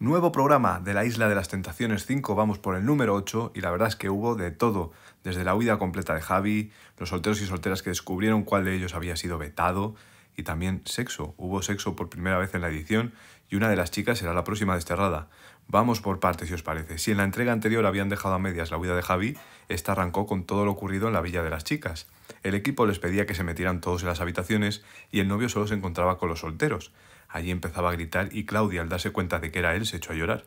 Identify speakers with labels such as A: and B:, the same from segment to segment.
A: Nuevo programa de la Isla de las Tentaciones 5, vamos por el número 8 y la verdad es que hubo de todo, desde la huida completa de Javi, los solteros y solteras que descubrieron cuál de ellos había sido vetado y también sexo. Hubo sexo por primera vez en la edición y una de las chicas será la próxima desterrada. Vamos por partes si os parece. Si en la entrega anterior habían dejado a medias la huida de Javi, esta arrancó con todo lo ocurrido en la villa de las chicas. El equipo les pedía que se metieran todos en las habitaciones y el novio solo se encontraba con los solteros. Allí empezaba a gritar y Claudia, al darse cuenta de que era él, se echó a llorar.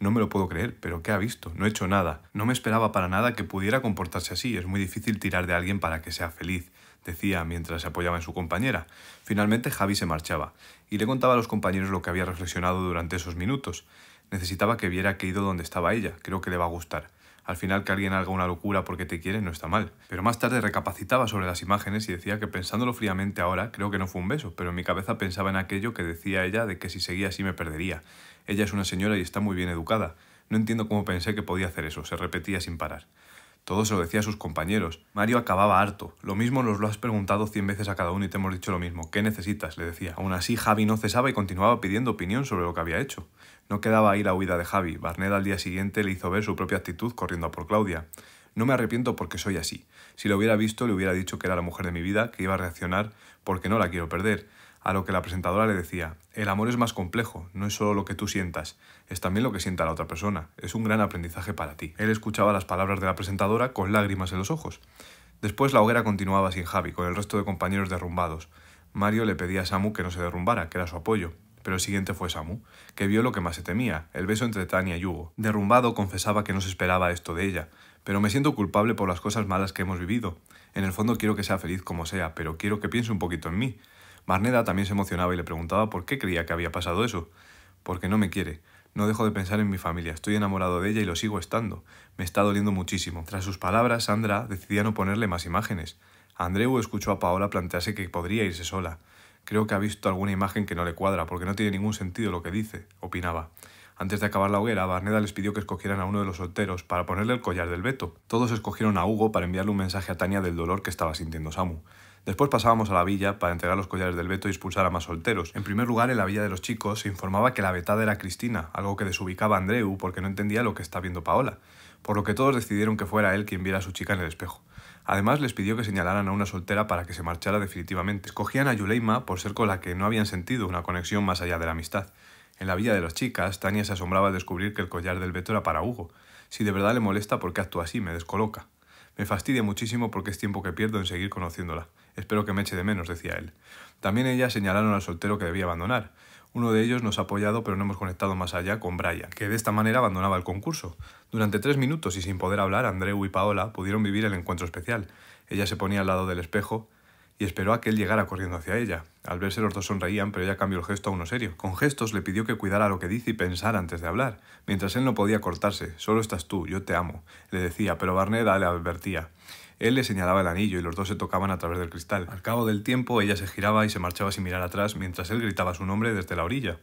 A: No me lo puedo creer, pero ¿qué ha visto? No he hecho nada. No me esperaba para nada que pudiera comportarse así. Es muy difícil tirar de alguien para que sea feliz, decía mientras se apoyaba en su compañera. Finalmente Javi se marchaba y le contaba a los compañeros lo que había reflexionado durante esos minutos. Necesitaba que viera que ido donde estaba ella. Creo que le va a gustar. Al final que alguien haga una locura porque te quiere no está mal. Pero más tarde recapacitaba sobre las imágenes y decía que pensándolo fríamente ahora, creo que no fue un beso, pero en mi cabeza pensaba en aquello que decía ella de que si seguía así me perdería. Ella es una señora y está muy bien educada. No entiendo cómo pensé que podía hacer eso, se repetía sin parar. Todo se lo decía a sus compañeros. Mario acababa harto. Lo mismo nos lo has preguntado cien veces a cada uno y te hemos dicho lo mismo. ¿Qué necesitas? le decía. Aún así, Javi no cesaba y continuaba pidiendo opinión sobre lo que había hecho. No quedaba ahí la huida de Javi. Barneda al día siguiente le hizo ver su propia actitud corriendo a por Claudia. No me arrepiento porque soy así. Si lo hubiera visto, le hubiera dicho que era la mujer de mi vida, que iba a reaccionar porque no la quiero perder a lo que la presentadora le decía, el amor es más complejo, no es solo lo que tú sientas, es también lo que sienta la otra persona, es un gran aprendizaje para ti. Él escuchaba las palabras de la presentadora con lágrimas en los ojos. Después la hoguera continuaba sin Javi, con el resto de compañeros derrumbados. Mario le pedía a Samu que no se derrumbara, que era su apoyo, pero el siguiente fue Samu, que vio lo que más se temía, el beso entre Tania y Hugo. Derrumbado confesaba que no se esperaba esto de ella, pero me siento culpable por las cosas malas que hemos vivido. En el fondo quiero que sea feliz como sea, pero quiero que piense un poquito en mí. Barneda también se emocionaba y le preguntaba por qué creía que había pasado eso. Porque no me quiere. No dejo de pensar en mi familia, estoy enamorado de ella y lo sigo estando. Me está doliendo muchísimo. Tras sus palabras, Sandra decidía no ponerle más imágenes. Andreu escuchó a Paola plantearse que podría irse sola. Creo que ha visto alguna imagen que no le cuadra, porque no tiene ningún sentido lo que dice, opinaba. Antes de acabar la hoguera, Barneda les pidió que escogieran a uno de los solteros para ponerle el collar del veto. Todos escogieron a Hugo para enviarle un mensaje a Tania del dolor que estaba sintiendo Samu. Después pasábamos a la villa para entregar los collares del veto y expulsar a más solteros. En primer lugar, en la villa de los chicos se informaba que la vetada era Cristina, algo que desubicaba a Andreu porque no entendía lo que está viendo Paola, por lo que todos decidieron que fuera él quien viera a su chica en el espejo. Además, les pidió que señalaran a una soltera para que se marchara definitivamente. Escogían a Yuleima por ser con la que no habían sentido una conexión más allá de la amistad. En la villa de las chicas, Tania se asombraba al descubrir que el collar del veto era para Hugo. Si de verdad le molesta, ¿por qué actúa así? Me descoloca. Me fastidia muchísimo porque es tiempo que pierdo en seguir conociéndola. Espero que me eche de menos, decía él. También ellas señalaron al soltero que debía abandonar. Uno de ellos nos ha apoyado, pero no hemos conectado más allá con Brian, que de esta manera abandonaba el concurso. Durante tres minutos y sin poder hablar, Andreu y Paola pudieron vivir el encuentro especial. Ella se ponía al lado del espejo, y esperó a que él llegara corriendo hacia ella. Al verse los dos sonreían, pero ella cambió el gesto a uno serio. Con gestos le pidió que cuidara lo que dice y pensara antes de hablar, mientras él no podía cortarse. Solo estás tú, yo te amo, le decía, pero Barneda le advertía. Él le señalaba el anillo y los dos se tocaban a través del cristal. Al cabo del tiempo, ella se giraba y se marchaba sin mirar atrás, mientras él gritaba su nombre desde la orilla.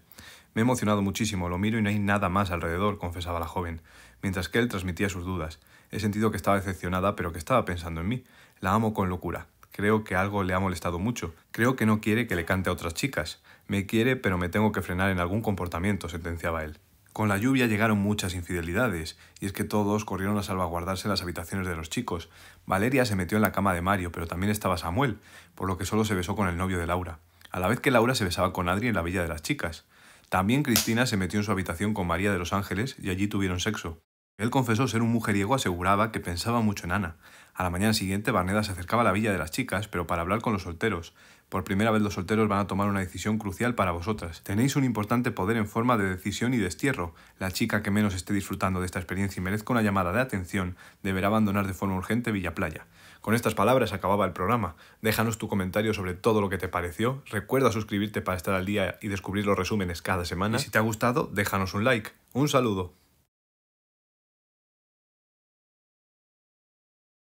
A: Me he emocionado muchísimo, lo miro y no hay nada más alrededor, confesaba la joven, mientras que él transmitía sus dudas. He sentido que estaba decepcionada, pero que estaba pensando en mí. La amo con locura. Creo que algo le ha molestado mucho. Creo que no quiere que le cante a otras chicas. Me quiere, pero me tengo que frenar en algún comportamiento, sentenciaba él. Con la lluvia llegaron muchas infidelidades, y es que todos corrieron a salvaguardarse en las habitaciones de los chicos. Valeria se metió en la cama de Mario, pero también estaba Samuel, por lo que solo se besó con el novio de Laura, a la vez que Laura se besaba con Adri en la Villa de las Chicas. También Cristina se metió en su habitación con María de los Ángeles y allí tuvieron sexo. Él confesó ser un mujeriego, aseguraba que pensaba mucho en Ana. A la mañana siguiente, Barneda se acercaba a la villa de las chicas, pero para hablar con los solteros. Por primera vez los solteros van a tomar una decisión crucial para vosotras. Tenéis un importante poder en forma de decisión y destierro. La chica que menos esté disfrutando de esta experiencia y merezca una llamada de atención deberá abandonar de forma urgente Villa Playa. Con estas palabras acababa el programa. Déjanos tu comentario sobre todo lo que te pareció. Recuerda suscribirte para estar al día y descubrir los resúmenes cada semana. Y si te ha gustado, déjanos un like. Un saludo.